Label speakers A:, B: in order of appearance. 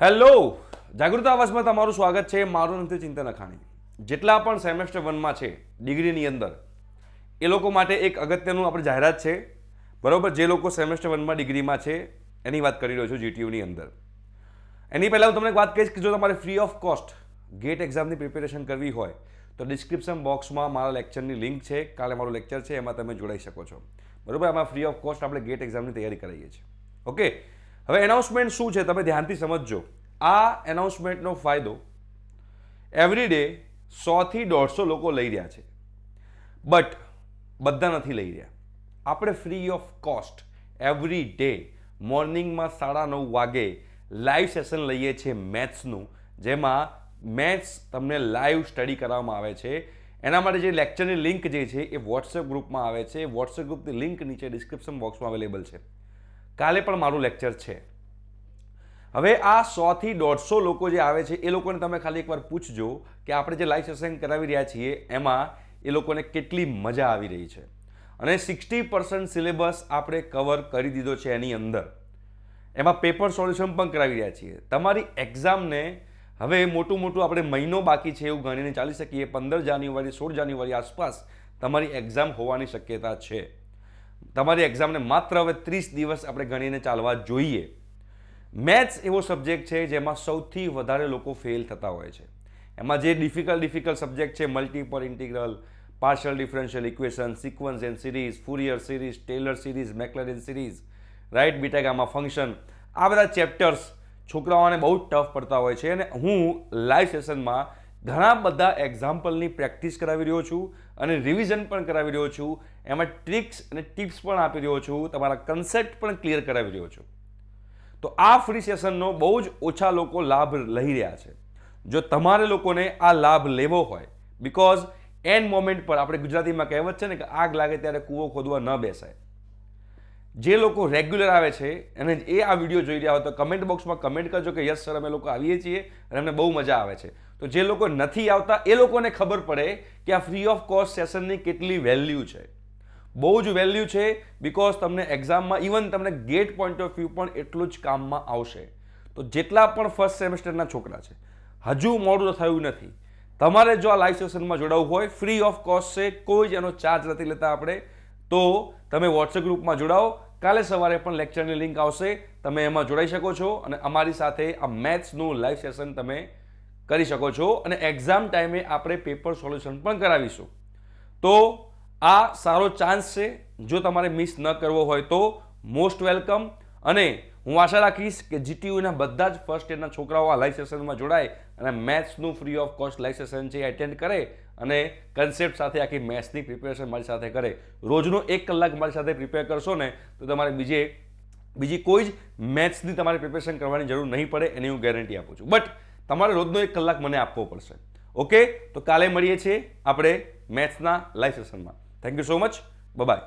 A: hello જાગૃત આવાસમાં તમારું સ્વાગત છે મારું નથી ચિંતન અખાણી જેટલા પણ સેમેસ્ટર વનમાં છે ડિગ્રીની અંદર એ લોકો માટે એક અગત્યનું આપણે જાહેરાત છે બરાબર જે લોકો સેમેસ્ટર વનમાં ડિગ્રીમાં છે એની વાત કરી રહ્યો છું જીટીયુની અંદર એની પહેલાં હું તમને વાત કહીશ કે જો તમારે ફ્રી ઓફ કોસ્ટ ગેટ એક્ઝામની પ્રિપેરેશન કરવી હોય તો ડિસ્ક્રિપ્શન બોક્સમાં મારા લેક્ચરની લિંક છે કાલે મારું લેક્ચર છે એમાં તમે જોડાઈ શકો છો બરાબર આમાં ફ્રી ઓફ કોસ્ટ આપણે ગેટ એક્ઝામની તૈયારી કરાવીએ છીએ ઓકે હવે એનાઉન્સમેન્ટ શું છે તમે ધ્યાનથી સમજજો આ એનાઉન્સમેન્ટનો ફાયદો એવરી ડે સોથી દોઢસો લોકો લઈ રહ્યા છે બટ બધા નથી લઈ રહ્યા આપણે free of cost every day મોર્નિંગમાં સાડા નવ વાગે લાઈવ સેશન લઈએ છીએ મેથ્સનું જેમાં મેથ્સ તમને લાઈવ સ્ટડી કરાવવામાં આવે છે એના માટે જે લેક્ચરની લિંક જે છે એ વોટ્સએપ ગ્રુપમાં આવે છે વોટ્સએપ ગ્રુપની લિંક નીચે ડિસ્ક્રિપ્શન બોક્સમાં અવેલેબલ છે કાલે પણ મારું લેક્ચર છે હવે આ સોથી દોઢસો લોકો જે આવે છે એ લોકોને તમે ખાલી એકવાર પૂછજો કે આપણે જે લાઈવ સેશન કરાવી રહ્યા છીએ એમાં એ લોકોને કેટલી મજા આવી રહી છે અને સિક્સટી પર્સન્ટ સિલેબસ આપણે કવર કરી દીધો છે એની અંદર એમાં પેપર સોલ્યુશન પણ કરાવી રહ્યા છીએ તમારી એક્ઝામને હવે મોટું મોટું આપણે મહિનો બાકી છે એવું ગણીને ચાલી શકીએ પંદર જાન્યુઆરી સોળ જાન્યુઆરી આસપાસ તમારી એક્ઝામ હોવાની શક્યતા છે તમારી એક્ઝામને માત્ર હવે ત્રીસ દિવસ આપણે ગણીને ચાલવા જોઈએ મેથ્સ એવો સબ્જેક્ટ છે જેમાં સૌથી વધારે લોકો ફેલ થતા હોય છે એમાં જે ડિફિકલ્ટ ડિફિકલ્ટ સબ્જેક્ટ છે multiple integral partial differential equation sequence and series Fourier series Taylor series Maclaurin series right beta gamma function આ બધા ચેપ્ટર્સ છોકરાઓને બહુ ટફ પડતા હોય છે અને હું લાઈવ સેશનમાં ઘણા બધા એક્ઝામ્પલની પ્રેક્ટિસ કરાવી રહ્યો છું અને રિવિઝન પણ કરાવી રહ્યો છું એમાં ટ્રિક્સ અને ટિપ્સ પણ આપી રહ્યો છું તમારા કન્સેપ્ટ પણ ક્લિયર કરાવી રહ્યો છું તો આ ફ્રી સેશનનો બહુ જ ઓછા લોકો લાભ લઈ રહ્યા છે જો તમારે લોકોને આ લાભ લેવો હોય બિકોઝ એન મોમેન્ટ પર આપણે ગુજરાતીમાં કહેવત છે ને કે આગ લાગે ત્યારે કૂવો ખોદવા ન બેસાય જે લોકો રેગ્યુલર આવે છે અને એ આ વિડીયો જોઈ રહ્યા હોય તો કમેન્ટ બોક્સમાં કમેન્ટ કરજો કે યસ સર અમે લોકો આવીએ છીએ અને અમને બહુ મજા આવે છે તો જે લોકો નથી આવતા એ લોકોને ખબર પડે કે આ ફ્રી ઓફ કોસ્ટ સેશનની કેટલી વેલ્યુ છે બહુ જ વેલ્યુ છે બિકોઝ તમને એક્ઝામમાં ઇવન તમને ગેટ પોઈન્ટ ઓફ વ્યૂ પણ એટલું જ કામમાં આવશે તો જેટલા પણ ફર્સ્ટ સેમેસ્ટરના છોકરા છે હજુ મોડું થયું નથી તમારે જો આ લાઈવ સેશનમાં જોડાવવું હોય ફ્રી ઓફ કોસ્ટ છે કોઈ જ એનો ચાર્જ નથી લેતા આપણે તો તમે વોટ્સએપ ગ્રુપમાં જોડાઓ કાલે સવારે પણ લેક્ચરની લિંક આવશે તમે એમાં જોડાઈ શકો છો અને અમારી સાથે આ મેથ્સનું લાઈવ સેશન તમે કરી શકો છો અને એક્ઝામ ટાઈમે આપણે પેપર સોલ્યુશન પણ કરાવીશું તો આ સારો ચાન્સ છે જો તમારે મિસ ન કરવો હોય તો મોસ્ટ વેલકમ અને હું આશા રાખીશ કે જીટીયુના બધા જ ફર્સ્ટ યરના છોકરાઓ આ લાઈવ સેશનમાં જોડાય અને મેથ્સનું free of cost live session છે એટેન્ડ કરે અને કન્સેપ્ટ સાથે આખી મેથ્સની પ્રિપેરેશન મારી સાથે કરે રોજનો એક કલાક મારી સાથે પ્રિપેર કરશો ને તો તમારે બીજે બીજી કોઈ જ મેથ્સની તમારે પ્રિપેરેશન કરવાની જરૂર નહીં પડે એની હું ગેરંટી આપું છું બટ તમારે રોજનો એક કલાક મને આપવો પડશે ઓકે તો કાલે મળીએ છીએ આપણે મેથ્સના લાઈવ સેશનમાં thank you so much by